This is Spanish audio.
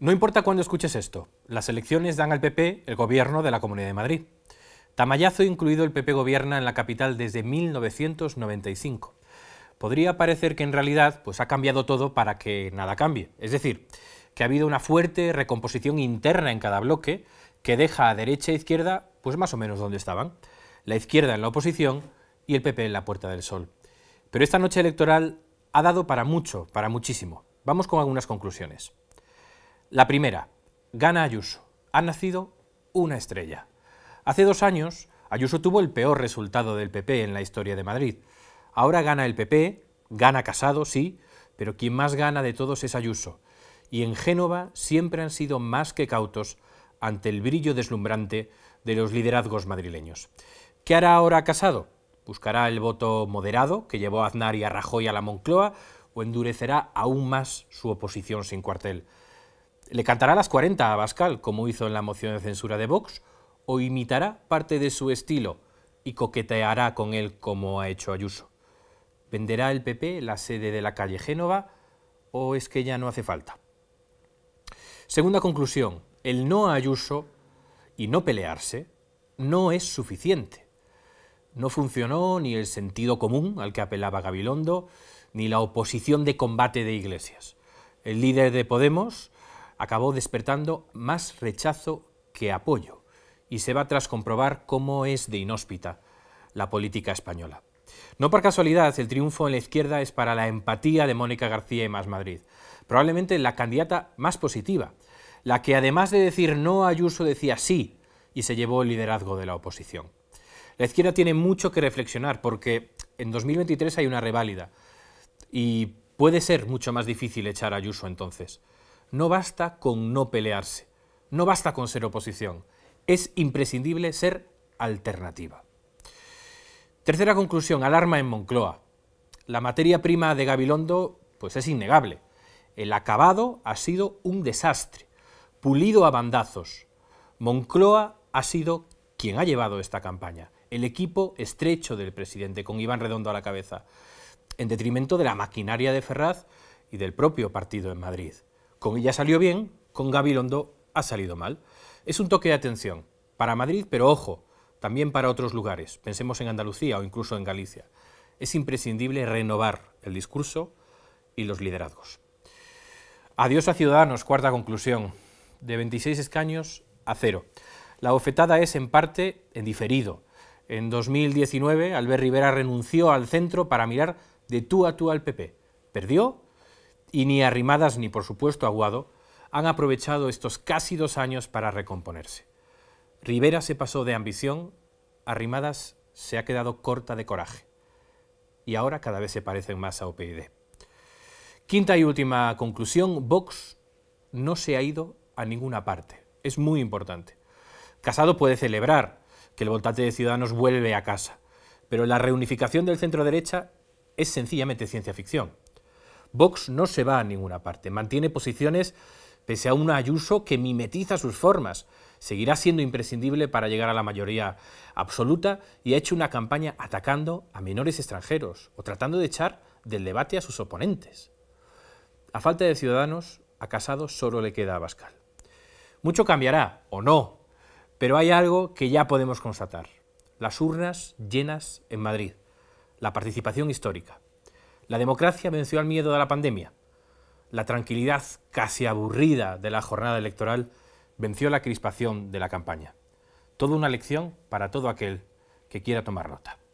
No importa cuándo escuches esto, las elecciones dan al PP el gobierno de la Comunidad de Madrid. Tamayazo incluido, el PP gobierna en la capital desde 1995. Podría parecer que en realidad pues, ha cambiado todo para que nada cambie. Es decir, que ha habido una fuerte recomposición interna en cada bloque que deja a derecha e izquierda pues más o menos donde estaban. La izquierda en la oposición y el PP en la Puerta del Sol. Pero esta noche electoral ha dado para mucho, para muchísimo. Vamos con algunas conclusiones. La primera, gana Ayuso. Ha nacido una estrella. Hace dos años, Ayuso tuvo el peor resultado del PP en la historia de Madrid. Ahora gana el PP, gana Casado, sí, pero quien más gana de todos es Ayuso. Y en Génova siempre han sido más que cautos ante el brillo deslumbrante de los liderazgos madrileños. ¿Qué hará ahora Casado? ¿Buscará el voto moderado que llevó a Aznar y a Rajoy a la Moncloa o endurecerá aún más su oposición sin cuartel? ¿Le cantará las 40 a Bascal, como hizo en la moción de censura de Vox, o imitará parte de su estilo y coqueteará con él como ha hecho Ayuso? ¿Venderá el PP la sede de la calle Génova o es que ya no hace falta? Segunda conclusión, el no Ayuso y no pelearse no es suficiente. No funcionó ni el sentido común al que apelaba Gabilondo, ni la oposición de combate de Iglesias. El líder de Podemos acabó despertando más rechazo que apoyo y se va tras comprobar cómo es de inhóspita la política española. No por casualidad, el triunfo en la izquierda es para la empatía de Mónica García y Más Madrid, probablemente la candidata más positiva, la que además de decir no a Ayuso decía sí y se llevó el liderazgo de la oposición. La izquierda tiene mucho que reflexionar porque en 2023 hay una reválida y puede ser mucho más difícil echar a Ayuso entonces no basta con no pelearse, no basta con ser oposición, es imprescindible ser alternativa. Tercera conclusión, alarma en Moncloa. La materia prima de Gabilondo pues es innegable. El acabado ha sido un desastre, pulido a bandazos. Moncloa ha sido quien ha llevado esta campaña, el equipo estrecho del presidente, con Iván Redondo a la cabeza, en detrimento de la maquinaria de Ferraz y del propio partido en Madrid. Con ella salió bien, con Gabilondo ha salido mal. Es un toque de atención para Madrid, pero ojo, también para otros lugares. Pensemos en Andalucía o incluso en Galicia. Es imprescindible renovar el discurso y los liderazgos. Adiós a Ciudadanos, cuarta conclusión. De 26 escaños a cero. La bofetada es en parte en diferido. En 2019, Albert Rivera renunció al centro para mirar de tú a tú al PP. Perdió y ni Arrimadas ni por supuesto Aguado han aprovechado estos casi dos años para recomponerse. Rivera se pasó de ambición, Arrimadas se ha quedado corta de coraje. Y ahora cada vez se parecen más a OPID. Quinta y última conclusión, Vox no se ha ido a ninguna parte. Es muy importante. Casado puede celebrar que el voltaje de Ciudadanos vuelve a casa, pero la reunificación del centro derecha es sencillamente ciencia ficción. Vox no se va a ninguna parte, mantiene posiciones pese a un Ayuso que mimetiza sus formas. Seguirá siendo imprescindible para llegar a la mayoría absoluta y ha hecho una campaña atacando a menores extranjeros o tratando de echar del debate a sus oponentes. A falta de ciudadanos, a Casado solo le queda a Bascal. Mucho cambiará, o no, pero hay algo que ya podemos constatar. Las urnas llenas en Madrid, la participación histórica. La democracia venció al miedo de la pandemia. La tranquilidad casi aburrida de la jornada electoral venció la crispación de la campaña. Toda una lección para todo aquel que quiera tomar nota.